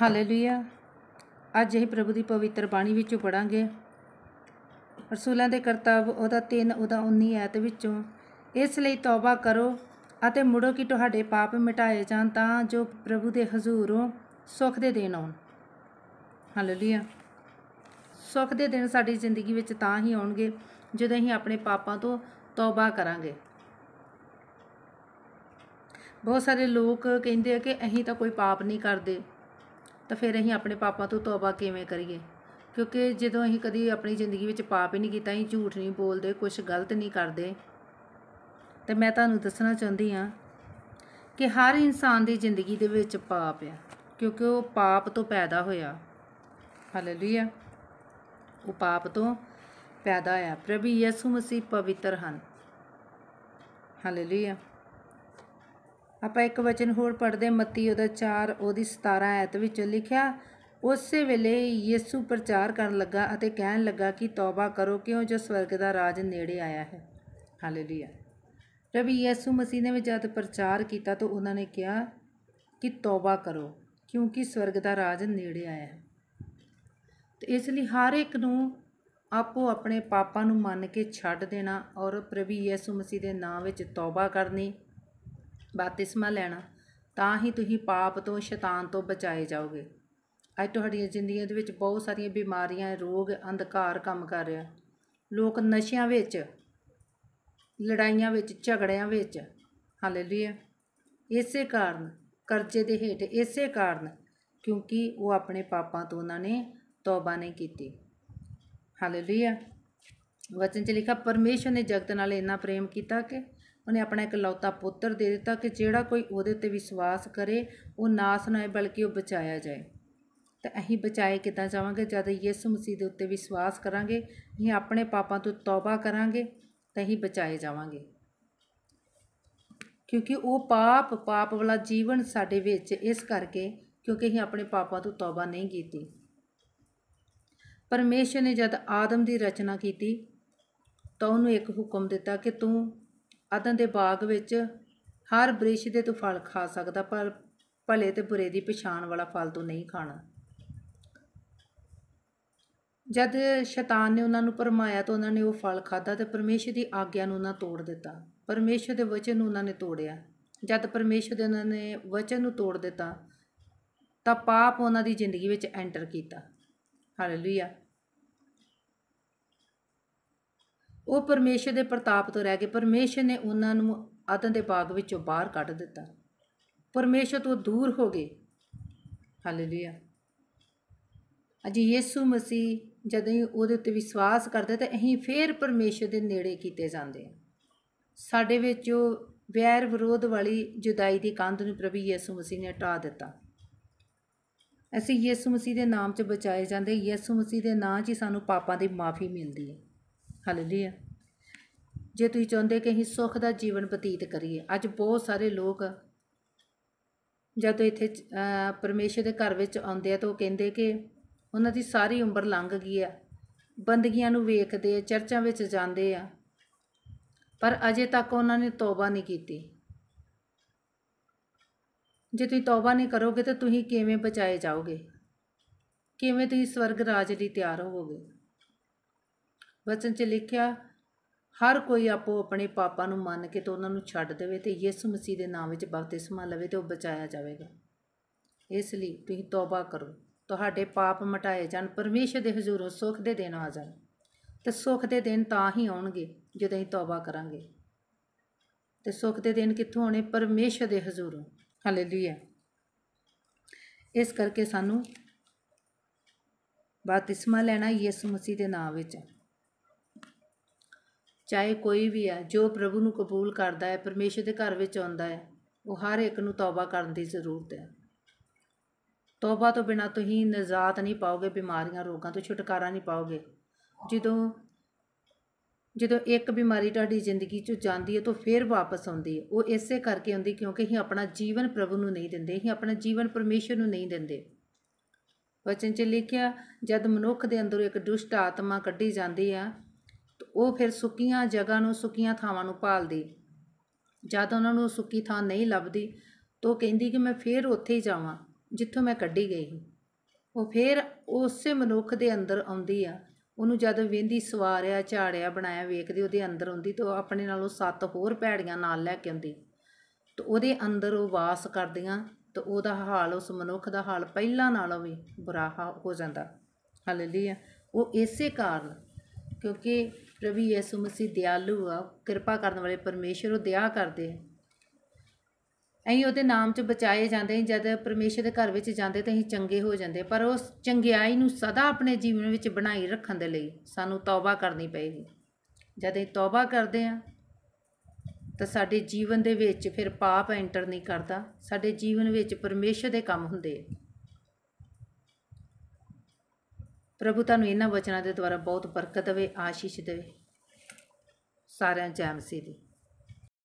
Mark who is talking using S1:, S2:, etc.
S1: hallelujah ਅੱਜ ਇਹ ਪ੍ਰਭੂ ਦੀ ਪਵਿੱਤਰ ਬਾਣੀ ਵਿੱਚੋਂ ਪੜਾਂਗੇ ਰਸੂਲਾਂ ਦੇ ਕਰਤੱਵ ਉਹਦਾ 3 ਉਹਦਾ 19 ਐਤ ਵਿੱਚੋਂ ਇਸ ਲਈ ਤੌਬਾ ਕਰੋ ਅਤੇ ਮੁੜੋ ਕਿ ਤੁਹਾਡੇ ਪਾਪ ਮਿਟਾਏ ਜਾਣ ਤਾਂ ਜੋ ਪ੍ਰਭੂ ਦੇ ਹਜ਼ੂਰੋਂ ਸੁੱਖ ਦੇ ਦਿਨ ਆਉਣ ਹਾਲੇਲੂਇਆ ਸੁੱਖ ਦੇ ਦਿਨ ਸਾਡੀ ਜ਼ਿੰਦਗੀ ਵਿੱਚ ਤਾਂ ਹੀ ਆਉਣਗੇ ਜਦੋਂ ਅਸੀਂ ਆਪਣੇ ਪਾਪਾਂ ਤੋਂ ਤੌਬਾ ਕਰਾਂਗੇ ਬਹੁਤ ਸਾਰੇ ਲੋਕ ਕਹਿੰਦੇ ਆ ਕਿ ਅਸੀਂ ਤਾਂ ਕੋਈ ਪਾਪ ਨਹੀਂ ਕਰਦੇ ਤਾਂ ਫਿਰ ਅਸੀਂ ਆਪਣੇ ਪਾਪਾਂ ਤੋਂ ਤੌਬਾ ਕਿਵੇਂ ਕਰੀਏ ਕਿਉਂਕਿ ਜਦੋਂ ਅਸੀਂ ਕਦੀ ਆਪਣੀ ਜ਼ਿੰਦਗੀ ਵਿੱਚ ਪਾਪ ਹੀ ਨਹੀਂ ਕੀਤਾ ਅਸੀਂ ਝੂਠ ਨਹੀਂ ਬੋਲਦੇ ਕੁਝ ਗਲਤ ਨਹੀਂ ਕਰਦੇ ਤੇ ਮੈਂ ਤੁਹਾਨੂੰ ਦੱਸਣਾ ਚਾਹੁੰਦੀ ਹਾਂ ਕਿ ਹਰ ਇਨਸਾਨ ਦੀ ਜ਼ਿੰਦਗੀ ਦੇ ਵਿੱਚ ਪਾਪ ਆ ਕਿਉਂਕਿ ਉਹ ਪਾਪ ਤੋਂ ਪੈਦਾ ਹੋਇਆ ਹਾਲੇਲੂਇਆ ਉਹ ਪਾਪ ਤੋਂ ਪੈਦਾ ਆ ਪ੍ਰਭੂ ਯਿਸੂ ਮਸੀਹ ਪਵਿੱਤਰ ਹਨ ਹਾਲੇਲੂਇਆ ਆਪਾਂ ਇੱਕ ਵਚਨ ਹੋਰ ਪੜ੍ਹਦੇ ਮੱਤੀ ਉਹਦਾ 4 ਉਹਦੀ 17 ਐਤ ਵਿੱਚ ਲਿਖਿਆ ਉਸੇ ਵੇਲੇ ਯਿਸੂ ਪ੍ਰਚਾਰ ਕਰਨ ਲੱਗਾ ਅਤੇ ਕਹਿਣ ਲੱਗਾ ਕਿ ਤੌਬਾ ਕਰੋ ਕਿਉਂ ਜੋ ਸਵਰਗ ਦਾ ਰਾਜ ਨੇੜੇ ਆਇਆ ਹੈ ਹਾਲੇਲੂਇਆ ਰਬੀ ਯਿਸੂ ਮਸੀਹ ਨੇ ਜਦ ਪ੍ਰਚਾਰ ਕੀਤਾ ਤਾਂ ਉਹਨਾਂ ਨੇ ਕਿਹਾ ਕਿ ਤੌਬਾ ਕਰੋ ਕਿਉਂਕਿ ਸਵਰਗ ਦਾ ਰਾਜ ਨੇੜੇ ਆਇਆ ਹੈ ਤੇ ਇਸ ਲਈ ਹਰ ਇੱਕ ਨੂੰ ਆਪੋ ਆਪਣੇ ਪਾਪਾਂ ਨੂੰ ਮੰਨ ਕੇ ਛੱਡ ਦੇਣਾ ਔਰ ਪ੍ਰਭੂ ਯਿਸੂ ਮਸੀਹ ਦੇ ਨਾਮ ਵਿੱਚ ਤੌਬਾ ਕਰਨੀ ਬਾਪਤਿਸਮਾ ਲੈਣਾ ਤਾਂ ਹੀ ਤੁਸੀਂ ਪਾਪ ਤੋਂ ਸ਼ੈਤਾਨ ਤੋਂ ਬਚਾਏ ਜਾਓਗੇ ਅੱਜ ਤੁਹਾਡੀਆਂ ਜ਼ਿੰਦਗੀਆਂ ਦੇ ਵਿੱਚ ਬਹੁਤ ਸਾਰੀਆਂ ਬਿਮਾਰੀਆਂ ਰੋਗ ਅੰਧਕਾਰ ਕੰਮ ਕਰ ਰਿਹਾ ਲੋਕ ਨਸ਼ਿਆਂ ਵਿੱਚ ਲੜਾਈਆਂ ਵਿੱਚ ਝਗੜਿਆਂ ਵਿੱਚ ਹਾਲੇਲੂਇਆ ਇਸੇ ਕਾਰਨ ਕਰਜ਼ੇ ਦੇ ਹੇਠ ਇਸੇ ਕਾਰਨ ਕਿਉਂਕਿ ਉਹ ਆਪਣੇ ਪਾਪਾਂ ਤੋਂ ਉਹਨਾਂ ਨੇ ਤੌਬਾ ਨਹੀਂ ਕੀਤੀ ਹਾਲੇਲੂਇਆ ਵਚਨ ਚ ਲਿਖਾ ਪਰਮੇਸ਼ਰ ਨੇ ਜਗਤ ਨਾਲ ਇੰਨਾ ਪ੍ਰੇਮ ਕੀਤਾ ਕਿ ਉਹਨੇ ਆਪਣਾ ਇਕਲੌਤਾ ਪੁੱਤਰ ਦੇ ਦਿੱਤਾ ਕਿ ਜਿਹੜਾ ਕੋਈ ਉਹਦੇ ਤੇ ਵਿਸ਼ਵਾਸ ਕਰੇ ਉਹ ਨਾਸ ਨਾ ਹੋਏ ਬਲਕਿ ਉਹ ਬਚਾਇਆ ਜਾਏ ਤਾਂ ਅਸੀਂ ਬਚਾਏ ਕਿਦਾਂ ਜਾਵਾਂਗੇ ਜਦ ਯਿਸੂ ਮਸੀਹ ਦੇ ਉੱਤੇ ਵਿਸ਼ਵਾਸ ਕਰਾਂਗੇ ਅਸੀਂ ਆਪਣੇ ਪਾਪਾਂ ਤੋਂ ਤੌਬਾ ਕਰਾਂਗੇ ਤਾਂ ਅਸੀਂ ਬਚਾਏ ਜਾਵਾਂਗੇ ਕਿਉਂਕਿ ਉਹ ਪਾਪ ਪਾਪ ਵਾਲਾ ਜੀਵਨ ਸਾਡੇ ਵਿੱਚ ਇਸ ਕਰਕੇ ਕਿਉਂਕਿ ਅਸੀਂ ਆਪਣੇ ਪਾਪਾਂ ਤੋਂ ਤੌਬਾ ਨਹੀਂ ਕੀਤੀ ਪਰਮੇਸ਼ਰ ਨੇ ਜਦ ਆਦਮ ਦੀ ਰਚਨਾ ਕੀਤੀ ਤਾਂ ਉਹਨੂੰ ਇੱਕ ਹੁਕਮ ਦਿੱਤਾ ਕਿ ਤੂੰ ਅਦਨ ਦੇ ਬਾਗ ਵਿੱਚ ਹਰ ਬ੍ਰਿਸ਼ ਦੇ ਤੂੰ ਫਲ ਖਾ ਸਕਦਾ ਪਰ ਭਲੇ ਤੇ ਬੁਰੇ ਦੀ ਪਛਾਣ ਵਾਲਾ ਫਲ ਤੂੰ ਨਹੀਂ ਖਾਣਾ ਜਦ ਸ਼ੈਤਾਨ ਨੇ ਉਹਨਾਂ ਨੂੰ ਪਰਮਾਇਆ ਤਾਂ ਉਹਨਾਂ ਨੇ ਉਹ ਫਲ ਖਾਦਾ ਤੇ ਪਰਮੇਸ਼ਰ ਦੀ ਆਗਿਆ ਨੂੰ ਉਹਨਾਂ ਤੋੜ ਦਿੱਤਾ ਪਰਮੇਸ਼ਰ ਦੇ ਵਚਨ ਨੂੰ ਉਹਨਾਂ ਨੇ ਤੋੜਿਆ ਜਦ ਪਰਮੇਸ਼ਰ ਦੇ ਉਹਨਾਂ ਨੇ ਵਚਨ ਨੂੰ ਤੋੜ ਦਿੱਤਾ ਤਾਂ ਪਾਪ ਉਹਨਾਂ ਦੀ ਜ਼ਿੰਦਗੀ ਵਿੱਚ ਐਂਟਰ ਕੀਤਾ ਹਾਲੇਲੂਇਆ ਉਹ ਪਰਮੇਸ਼ਰ ਦੇ ਪ੍ਰਤਾਪ ਤੋਂ ਰਹਿ ਕੇ ਪਰਮੇਸ਼ਰ ਨੇ ਉਹਨਾਂ ਨੂੰ ਆਦਨ ਦੇ ਬਾਗ ਵਿੱਚੋਂ ਬਾਹਰ ਕੱਢ ਦਿੱਤਾ ਪਰਮੇਸ਼ਰ ਤੋਂ ਦੂਰ ਹੋ ਗਏ ਹਾਲੇਲੂਇਆ ਅਜੀ ਯਿਸੂ ਮਸੀਹ ਜਦੋਂ ਉਹਦੇ ਉੱਤੇ ਵਿਸ਼ਵਾਸ ਕਰਦੇ ਤਾਂ ਅਸੀਂ ਫੇਰ ਪਰਮੇਸ਼ਰ ਦੇ ਨੇੜੇ ਕੀਤੇ ਜਾਂਦੇ ਹਾਂ ਸਾਡੇ ਵਿੱਚ ਉਹ ਵੈਰ ਵਿਰੋਧ ਵਾਲੀ ਜੁਦਾਈ ਦੀ ਕੰਧ ਨੂੰ ਪ੍ਰਭੂ ਯਿਸੂ ਮਸੀਹ ਨੇ ਹਟਾ ਦਿੱਤਾ ਅਸੀਂ ਯਿਸੂ ਮਸੀਹ ਦੇ ਨਾਮ 'ਚ ਬਚਾਏ ਜਾਂਦੇ ਯਿਸੂ ਮਸੀਹ ਦੇ ਨਾਂ 'ਚ ਹੀ ਸਾਨੂੰ ਪਾਪਾਂ ਦੀ ਮਾਫੀ ਮਿਲਦੀ ਹੈ ਹਾਲੇਲੂਇਆ ਜੇ ਤੁਸੀਂ ਚਾਹੁੰਦੇ ਕਿ ਅਸੀਂ ਸੁੱਖ ਦਾ ਜੀਵਨ ਬਤੀਤ ਕਰੀਏ ਅੱਜ ਬਹੁਤ ਸਾਰੇ ਲੋਕ ਜਦੋਂ ਇੱਥੇ ਪਰਮੇਸ਼ਰ ਦੇ ਘਰ ਵਿੱਚ ਆਉਂਦੇ ਆ ਤਾਂ ਉਹ ਕਹਿੰਦੇ ਕਿ ਉਹਨਾਂ ਦੀ ਸਾਰੀ ਉਮਰ ਲੰਘ ਗਈ ਆ ਬੰਦਗੀਆਂ ਨੂੰ ਵੇਖਦੇ ਆ ਚਰਚਾਂ ਵਿੱਚ ਜਾਂਦੇ ਆ ਪਰ ਅਜੇ ਤੱਕ ਉਹਨਾਂ ਨੇ ਤੋਬਾ ਨਹੀਂ ਕੀਤੀ ਜੇ ਤੁਸੀਂ ਤੋਬਾ ਨਹੀਂ ਕਰੋਗੇ ਤਾਂ ਤੁਸੀਂ ਕਿਵੇਂ ਬਚਾਏ ਜਾਓਗੇ ਕਿਵੇਂ ਤੁਸੀਂ ਸਵਰਗ ਰਾਜ ਲਈ ਤਿਆਰ ਹੋਵੋਗੇ ਵਚਨ 'ਚ ਲਿਖਿਆ ਹਰ ਕੋਈ ਆਪੋ ਆਪਣੇ ਪਾਪਾਂ ਨੂੰ ਮੰਨ ਕੇ ਤੇ ਉਹਨਾਂ ਨੂੰ ਛੱਡ ਦੇਵੇ ਤੇ ਯਿਸੂ ਮਸੀਹ ਦੇ ਨਾਮ ਵਿੱਚ ਬਪਤਿਸਮਾ ਲਵੇ ਤੇ ਉਹ ਬਚਾਇਆ ਜਾਵੇਗਾ ਇਸ ਲਈ ਤੁਸੀਂ ਤੋਬਾ ਕਰੋ ਤੁਹਾਡੇ ਪਾਪ ਮਟਾਏ ਜਾਣ ਪਰਮੇਸ਼ਰ ਦੇ ਹਜ਼ੂਰੋਂ ਸੁਖ ਦੇ ਦਿਨ ਆ ਜਾਣ ਤੇ ਸੁਖ ਦੇ ਦਿਨ ਤਾਂ ਹੀ ਆਉਣਗੇ ਜਦੋਂ ਅਸੀਂ ਤੋਬਾ ਕਰਾਂਗੇ ਤੇ ਸੁਖ ਦੇ ਦਿਨ ਕਿੱਥੋਂ ਆਉਣੇ ਪਰਮੇਸ਼ਰ ਦੇ ਹਜ਼ੂਰੋਂ ਹਾਲੇਲੂਇਆ ਇਸ ਕਰਕੇ ਸਾਨੂੰ ਬਪਤਿਸਮਾ ਲੈਣਾ ਯਿਸੂ ਮਸੀਹ ਦੇ ਨਾਮ ਵਿੱਚ ਚਾਹੇ ਕੋਈ ਵੀ ਹੈ ਜੋ ਪ੍ਰਭੂ ਨੂੰ ਕਬੂਲ ਕਰਦਾ ਹੈ ਪਰਮੇਸ਼ਰ ਦੇ ਘਰ ਵਿੱਚ ਆਉਂਦਾ ਹੈ ਉਹ ਹਰ ਇੱਕ ਨੂੰ ਤੌਬਾ ਕਰਨ ਦੀ ਜ਼ਰੂਰਤ ਹੈ ਤੌਬਾ ਤੋਂ ਬਿਨਾ ਤੁਸੀਂ ਨਜ਼ਾਤ ਨਹੀਂ ਪਾਓਗੇ ਬਿਮਾਰੀਆਂ ਰੋਗਾਂ ਤੋਂ ਛੁਟਕਾਰਾ ਨਹੀਂ ਪਾਓਗੇ ਜਦੋਂ ਜਦੋਂ ਇੱਕ ਬਿਮਾਰੀ ਤੁਹਾਡੀ ਜ਼ਿੰਦਗੀ ਚੋਂ ਜਾਂਦੀ ਹੈ ਤਾਂ ਫਿਰ ਵਾਪਸ ਆਉਂਦੀ ਹੈ ਉਹ ਇਸੇ ਕਰਕੇ ਆਉਂਦੀ ਕਿਉਂਕਿ ਅਸੀਂ ਆਪਣਾ ਜੀਵਨ ਪ੍ਰਭੂ ਨੂੰ ਨਹੀਂ ਦਿੰਦੇ ਅਸੀਂ ਆਪਣਾ ਜੀਵਨ ਪਰਮੇਸ਼ਰ ਨੂੰ ਨਹੀਂ ਦਿੰਦੇ ਵਚਨ 'ਚ ਲਿਖਿਆ ਜਦ ਮਨੁੱਖ ਦੇ ਅੰਦਰੋਂ ਇੱਕ ਦੁਸ਼ਟ ਆਤਮਾ ਕੱਢੀ ਜਾਂਦੀ ਆ ਉਹ ਫਿਰ ਸੁੱਕੀਆਂ ਜਗ੍ਹਾ ਨੂੰ ਸੁੱਕੀਆਂ ਥਾਵਾਂ ਨੂੰ ਭਾਲਦੀ ਜਦ ਉਹਨਾਂ ਨੂੰ ਸੁੱਕੀ ਥਾਂ ਨਹੀਂ ਲੱਭਦੀ ਤਾਂ ਉਹ ਕਹਿੰਦੀ ਕਿ ਮੈਂ ਫੇਰ ਉੱਥੇ ਹੀ ਜਾਵਾਂ ਜਿੱਥੋਂ ਮੈਂ ਕੱਢੀ ਗਈ ਉਹ ਫੇਰ ਉਸੇ ਮਨੁੱਖ ਦੇ ਅੰਦਰ ਆਉਂਦੀ ਆ ਉਹਨੂੰ ਜਦ ਵੇਂਦੀ ਸਵਾਰਿਆ ਝਾੜਿਆ ਬਣਾਇਆ ਵੇਖਦੀ ਉਹਦੇ ਅੰਦਰ ਆਉਂਦੀ ਤਾਂ ਆਪਣੇ ਨਾਲੋਂ ਸੱਤ ਹੋਰ ਭੈੜੀਆਂ ਨਾਲ ਲੈ ਕੇ ਆਉਂਦੀ ਤਾਂ ਉਹਦੇ ਅੰਦਰ ਉਹ ਵਾਸ ਕਰਦੀਆਂ ਤਾਂ ਉਹਦਾ ਹਾਲ ਉਸ ਮਨੁੱਖ ਦਾ ਹਾਲ ਪਹਿਲਾਂ ਨਾਲੋਂ ਵੀ ਬੁਰਾ ਹੋ ਜਾਂਦਾ ਹਾਲੇਲੂਇਆ ਉਹ ਇਸੇ ਕਾਰਨ ਕਿਉਂਕਿ ਪ੍ਰਭੂ ਯਿਸੂ ਮਸੀਹ ਦਿਆਲੂ ਆ ਕਿਰਪਾ ਕਰਨ ਵਾਲੇ ਪਰਮੇਸ਼ਰ ਉਹ ਦਇਆ ਕਰਦੇ ਆ ਅਸੀਂ ਉਹਦੇ ਨਾਮ 'ਚ ਬਚਾਏ ਜਾਂਦੇ ਜਦ ਪਰਮੇਸ਼ਰ ਦੇ ਘਰ ਵਿੱਚ ਜਾਂਦੇ ਤਾਂ ਅਸੀਂ ਚੰਗੇ ਹੋ ਜਾਂਦੇ ਪਰ ਉਸ ਚੰਗਿਆਈ ਨੂੰ ਸਦਾ ਆਪਣੇ ਜੀਵਨ ਵਿੱਚ ਬਣਾਈ ਰੱਖਣ ਦੇ ਲਈ ਸਾਨੂੰ ਤੌਬਾ ਕਰਨੀ ਪਏਗੀ ਜਦ ਅਸੀਂ ਤੌਬਾ ਕਰਦੇ ਆ ਤਾਂ ਸਾਡੇ ਜੀਵਨ ਦੇ ਵਿੱਚ ਫਿਰ ਪਾਪ ਐਂਟਰ ਨਹੀਂ ਕਰਦਾ ਸਾਡੇ ਜੀਵਨ ਵਿੱਚ ਪਰਮੇਸ਼ਰ ਦੇ ਕੰਮ ਹੁੰਦੇ ਆ ਪ੍ਰਭੂ ਤੁਹਾਨੂੰ ਇਹਨਾਂ ਵਚਨਾਂ ਦੇ ਦੁਆਰਾ ਬਹੁਤ ਬਰਕਤ ਦੇਵੇ ਆਸ਼ੀਸ਼ ਦੇਵੇ ਸਾਰਿਆਂ ਜੈਮਸੀ ਮਸੀਹ ਦੀ